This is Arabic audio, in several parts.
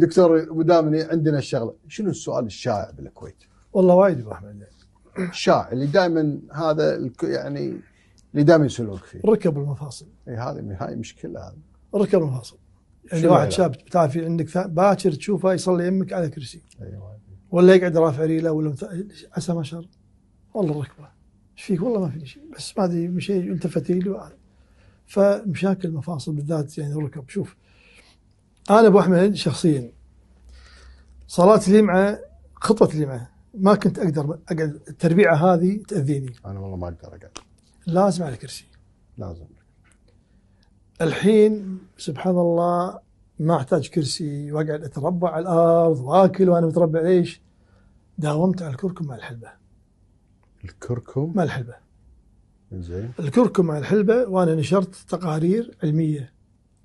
دكتور مدام عندنا الشغله شنو السؤال الشائع بالكويت؟ والله وايد ابو احمد الشائع اللي دائما هذا يعني اللي دائما يسالونك فيه ركب المفاصل اي هذه هاي مشكله هذه ركب المفاصل يعني واحد شاب تعرف عندك باكر تشوفه يصلي يمك على كرسي ايوه ولا يقعد رافع ريله ولا عسى ما شر والله الركبه ايش فيك والله ما في شيء بس ما ادري شيء التفت ريلي فمشاكل المفاصل بالذات يعني الركب شوف أنا أبو أحمد شخصيا صلاة الجمعة خطوة الجمعة ما كنت أقدر أقعد التربيعة هذه تأذيني أنا والله ما أقدر أقعد لازم على كرسي لازم الحين سبحان الله ما أحتاج كرسي وأقعد أتربع على الأرض وآكل وأنا متربع ليش؟ داومت على الكركم مع الحلبة الكركم؟ مع الحلبة زين الكركم مع الحلبة وأنا نشرت تقارير علمية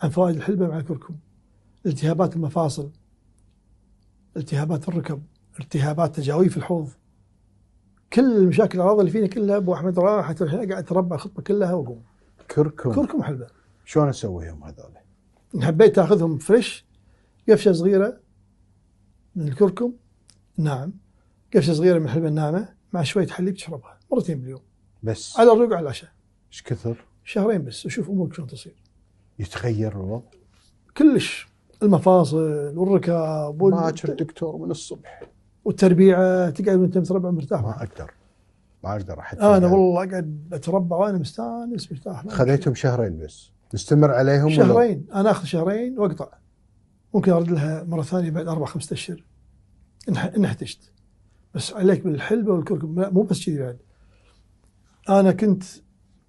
عن فوائد الحلبة مع الكركم التهابات المفاصل التهابات الركب التهابات تجاويف الحوض كل المشاكل الاعراض اللي فينا كلها ابو احمد راحت الحين قاعد تربع الخطبه كلها وقوم كركم كركم حلبه شلون اسويهم هذول؟ ان حبيت تاخذهم فريش قفشه صغيره من الكركم ناعم قفشه صغيره من الحلبه الناعمه مع شويه حليب تشربها مرتين باليوم بس على الربع على العشاء ايش كثر؟ شهرين بس وشوف امورك شلون تصير يتغير الوضع؟ كلش المفاصل والركاب وال... باكر دكتور من الصبح والتربيعه تقعد وانت متربع مرتاح ما اقدر ما اقدر احد انا والله اقعد اتربع وانا مستانس مرتاح خذيتهم شهرين بس تستمر عليهم شهرين ولا؟ انا اخذ شهرين واقطع ممكن ارد لها مره ثانيه بعد اربع خمسة اشهر ان احتجت بس عليك بالحلبه والكركم مو بس كذي بعد انا كنت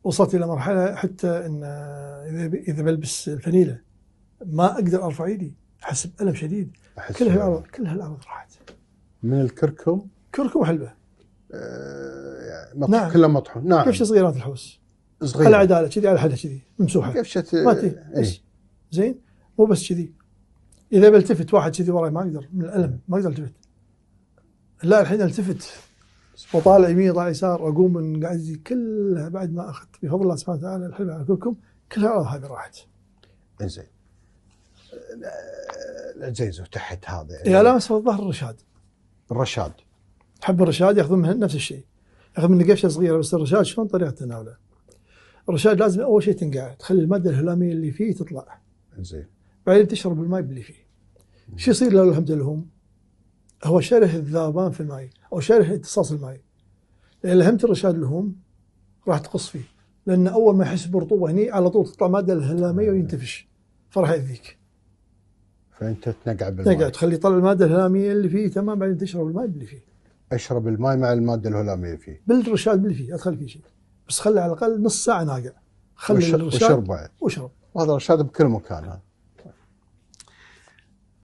وصلت الى مرحله حتى ان اذا اذا بلبس فنيله ما اقدر ارفع ايدي احس بالم شديد كل هالاعراض كل هالاعراض راحت من الكركم كركم وحلبه آه يعني نعم. كلها مطحون نعم كبشه صغيرات الحوس صغيره على عداله كذي على حدها كذي ممسوحه كبشه ما ايه؟ زين مو بس كذي اذا بلتفت واحد كذي وراي ما اقدر من الالم ما اقدر التفت لا الحين التفت وطالع يمين طالع يسار اقوم من قعدتي كلها بعد ما اخذت بفضل الله سبحانه وتعالى الحلم على كلكم كلها راحت. انزين. العزيز تحت هذا يعني يا لامس الظهر الرشاد الرشاد حب الرشاد ياخذون منه نفس الشيء ياخذ منه قفشه صغيره بس الرشاد شلون طريقه تناوله؟ الرشاد لازم اول شيء تنقع تخلي الماده الهلاميه اللي فيه تطلع زين بعدين تشرب الماء اللي فيه شو يصير لو الحمد الهم؟ هو شره الذابان في الماء او شره امتصاص الماء لان لهمت الرشاد الهم راح تقص فيه لان اول ما يحس برطوبه هني على طول تطلع ماده الهلاميه وينتفش فراح ياذيك فانت تنقع بالماء تنقع تخلي يطلع الماده الهلاميه اللي فيه تمام بعدين تشرب الماء اللي فيه اشرب الماء مع الماده الهلاميه فيه بالرشاد اللي فيه ادخل فيه شيء بس خلي على الاقل نص ساعه ناقع خلي وش الرشاد وشرب بعد وشرب هذا رشاد بكل مكان